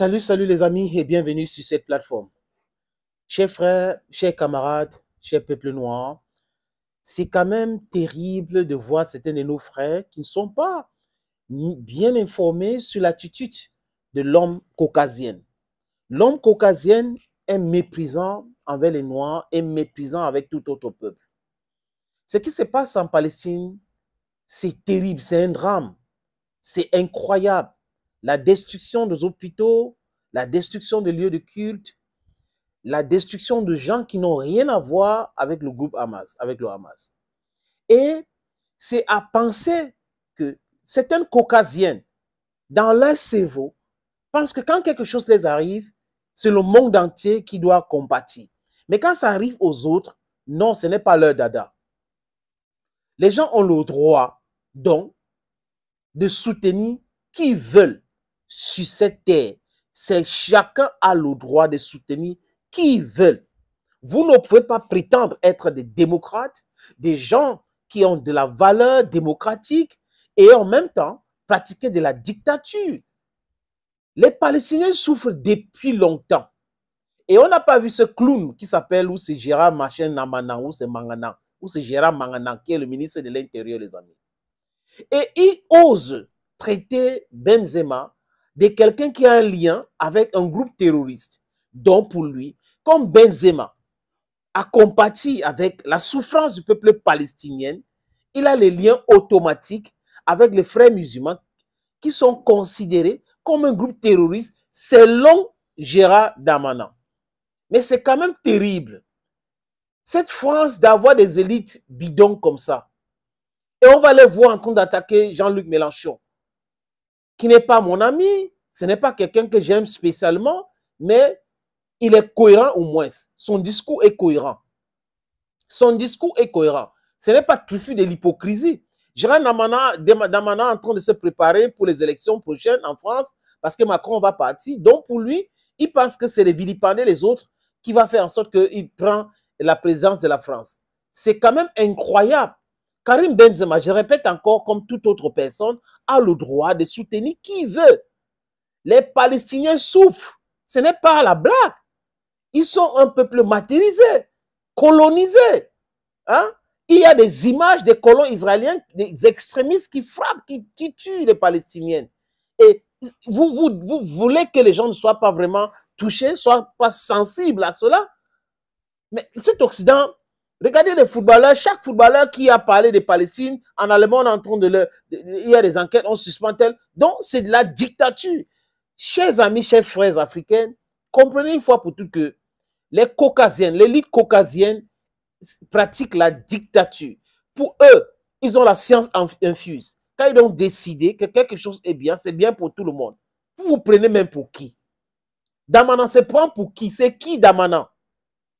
Salut, salut les amis et bienvenue sur cette plateforme. Chers frères, chers camarades, chers peuples noirs, c'est quand même terrible de voir certains de nos frères qui ne sont pas bien informés sur l'attitude de l'homme caucasien. L'homme caucasien est méprisant envers les Noirs et méprisant avec tout autre peuple. Ce qui se passe en Palestine, c'est terrible, c'est un drame, c'est incroyable la destruction des hôpitaux, la destruction des lieux de culte, la destruction de gens qui n'ont rien à voir avec le groupe Hamas, avec le Hamas. Et c'est à penser que certaines caucasiennes, dans leur cerveau, pensent que quand quelque chose les arrive, c'est le monde entier qui doit compatir. Mais quand ça arrive aux autres, non, ce n'est pas leur dada. Les gens ont le droit, donc, de soutenir qui veulent sur cette terre. C'est chacun a le droit de soutenir qui veut. Vous ne pouvez pas prétendre être des démocrates, des gens qui ont de la valeur démocratique et en même temps pratiquer de la dictature. Les Palestiniens souffrent depuis longtemps. Et on n'a pas vu ce clown qui s'appelle ou c'est Gérard Machin Namana ou c'est Mangana ou c'est Gérard Mangana qui est le ministre de l'Intérieur, les amis. Et il ose traiter Benzema de quelqu'un qui a un lien avec un groupe terroriste. Donc pour lui, comme Benzema a compati avec la souffrance du peuple palestinien, il a les liens automatiques avec les frères musulmans qui sont considérés comme un groupe terroriste selon Gérard Damanan. Mais c'est quand même terrible, cette France d'avoir des élites bidons comme ça. Et on va les voir en train d'attaquer Jean-Luc Mélenchon qui n'est pas mon ami, ce n'est pas quelqu'un que j'aime spécialement, mais il est cohérent au moins. Son discours est cohérent. Son discours est cohérent. Ce n'est pas truffu de l'hypocrisie. J'irai Damana, Damana en train de se préparer pour les élections prochaines en France parce que Macron va partir. Donc pour lui, il pense que c'est les vilipender les autres qui va faire en sorte qu'il prend la présidence de la France. C'est quand même incroyable. Karim Benzema, je répète encore, comme toute autre personne, a le droit de soutenir qui veut. Les Palestiniens souffrent. Ce n'est pas la blague. Ils sont un peuple matérisé, colonisé. Hein? Il y a des images des colons israéliens, des extrémistes qui frappent, qui, tuent les Palestiniens. Et vous, voulez que les gens ne soient pas vraiment touchés, soient pas sensibles à cela. Mais cet Occident Regardez les footballeurs, chaque footballeur qui a parlé de Palestine, en allemand en train de le... Il y a des enquêtes, on suspend tel. Donc, c'est de la dictature. Chers amis, chers frères africains, comprenez une fois pour toutes que les caucasiennes, l'élite caucasienne pratique la dictature. Pour eux, ils ont la science infuse. Quand ils ont décidé que quelque chose est bien, c'est bien pour tout le monde. Vous vous prenez même pour qui Damanan c'est prend pour qui C'est qui Damanan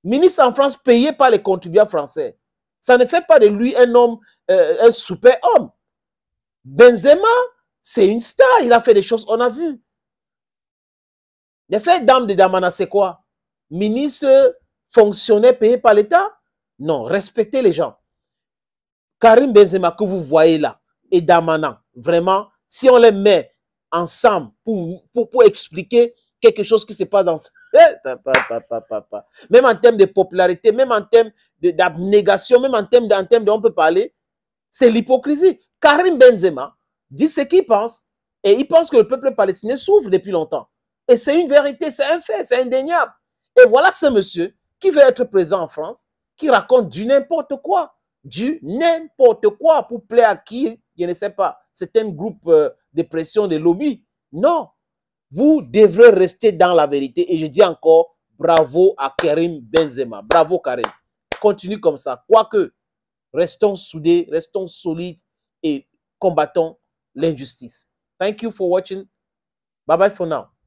ministre en France payé par les contribuables français. Ça ne fait pas de lui un homme, euh, un super homme. Benzema, c'est une star. Il a fait des choses on a vu. Les fait de Damana, c'est quoi Ministre, fonctionnaire payé par l'État Non, respectez les gens. Karim Benzema, que vous voyez là, et Damana, vraiment, si on les met ensemble pour, pour, pour expliquer quelque chose qui se passe dans... ce... Eh, même en termes de popularité, même en termes d'abnégation, même en termes, d'un termes dont On peut parler, c'est l'hypocrisie. Karim Benzema dit ce qu'il pense et il pense que le peuple palestinien souffre depuis longtemps. Et c'est une vérité, c'est un fait, c'est indéniable. Et voilà ce monsieur qui veut être présent en France, qui raconte du n'importe quoi, du n'importe quoi pour plaire à qui, je ne sais pas. C'est un groupe euh, de pression, des lobby. Non, vous devrez rester dans la vérité. Et je dis encore, bravo à Karim Benzema. Bravo Karim. Continue comme ça. Quoique, restons soudés, restons solides et combattons l'injustice. Thank you for watching. Bye bye for now.